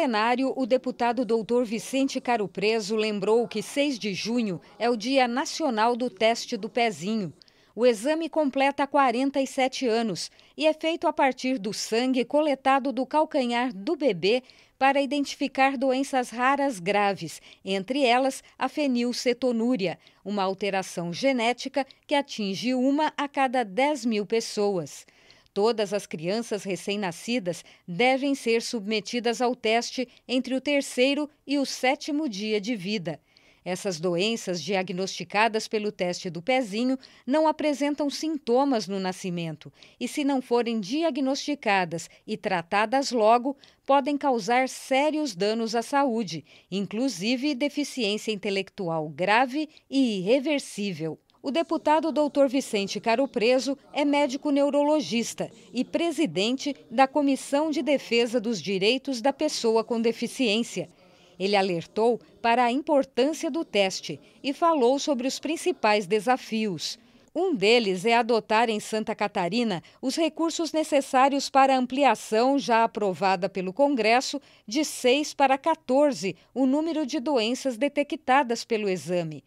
plenário, o deputado doutor Vicente Caro Preso lembrou que 6 de junho é o Dia Nacional do Teste do Pezinho. O exame completa 47 anos e é feito a partir do sangue coletado do calcanhar do bebê para identificar doenças raras graves, entre elas a fenilcetonúria, uma alteração genética que atinge uma a cada 10 mil pessoas. Todas as crianças recém-nascidas devem ser submetidas ao teste entre o terceiro e o sétimo dia de vida. Essas doenças diagnosticadas pelo teste do pezinho não apresentam sintomas no nascimento e, se não forem diagnosticadas e tratadas logo, podem causar sérios danos à saúde, inclusive deficiência intelectual grave e irreversível. O deputado doutor Vicente Caro Preso é médico neurologista e presidente da Comissão de Defesa dos Direitos da Pessoa com Deficiência. Ele alertou para a importância do teste e falou sobre os principais desafios. Um deles é adotar em Santa Catarina os recursos necessários para a ampliação, já aprovada pelo Congresso, de 6 para 14 o número de doenças detectadas pelo exame.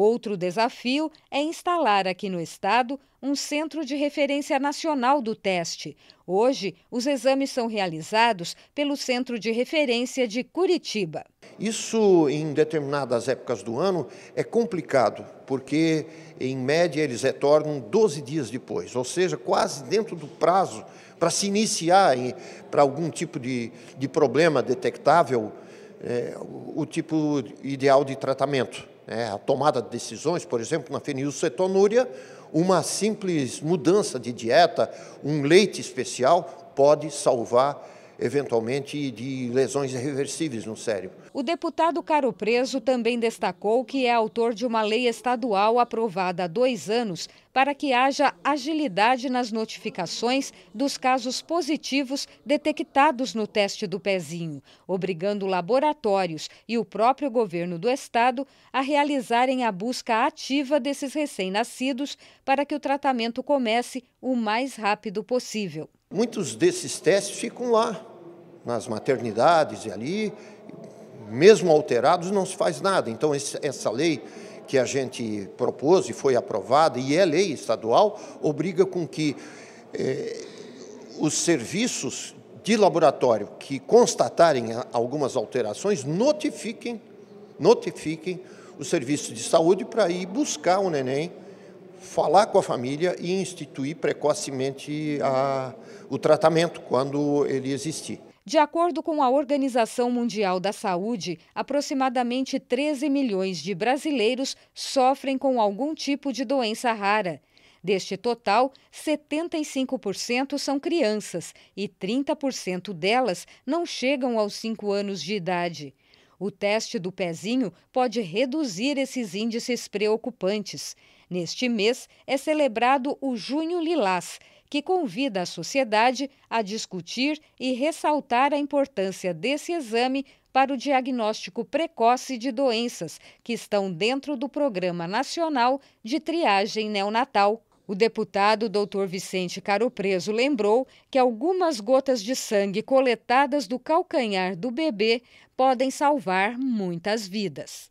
Outro desafio é instalar aqui no estado um centro de referência nacional do teste. Hoje, os exames são realizados pelo Centro de Referência de Curitiba. Isso, em determinadas épocas do ano, é complicado, porque, em média, eles retornam 12 dias depois, ou seja, quase dentro do prazo para se iniciar para algum tipo de, de problema detectável, é, o tipo ideal de tratamento né, a tomada de decisões, por exemplo, na fenilcetonúria, uma simples mudança de dieta, um leite especial, pode salvar eventualmente de lesões irreversíveis no cérebro. O deputado Caro Preso também destacou que é autor de uma lei estadual aprovada há dois anos para que haja agilidade nas notificações dos casos positivos detectados no teste do pezinho, obrigando laboratórios e o próprio governo do estado a realizarem a busca ativa desses recém-nascidos para que o tratamento comece o mais rápido possível. Muitos desses testes ficam lá, nas maternidades e ali, mesmo alterados, não se faz nada. Então, essa lei que a gente propôs e foi aprovada, e é lei estadual, obriga com que eh, os serviços de laboratório que constatarem algumas alterações notifiquem, notifiquem o serviço de saúde para ir buscar o neném falar com a família e instituir precocemente a, o tratamento quando ele existir. De acordo com a Organização Mundial da Saúde, aproximadamente 13 milhões de brasileiros sofrem com algum tipo de doença rara. Deste total, 75% são crianças e 30% delas não chegam aos 5 anos de idade. O teste do pezinho pode reduzir esses índices preocupantes. Neste mês é celebrado o Junho Lilás, que convida a sociedade a discutir e ressaltar a importância desse exame para o diagnóstico precoce de doenças que estão dentro do Programa Nacional de Triagem Neonatal o deputado Dr. Vicente Caro Preso lembrou que algumas gotas de sangue coletadas do calcanhar do bebê podem salvar muitas vidas.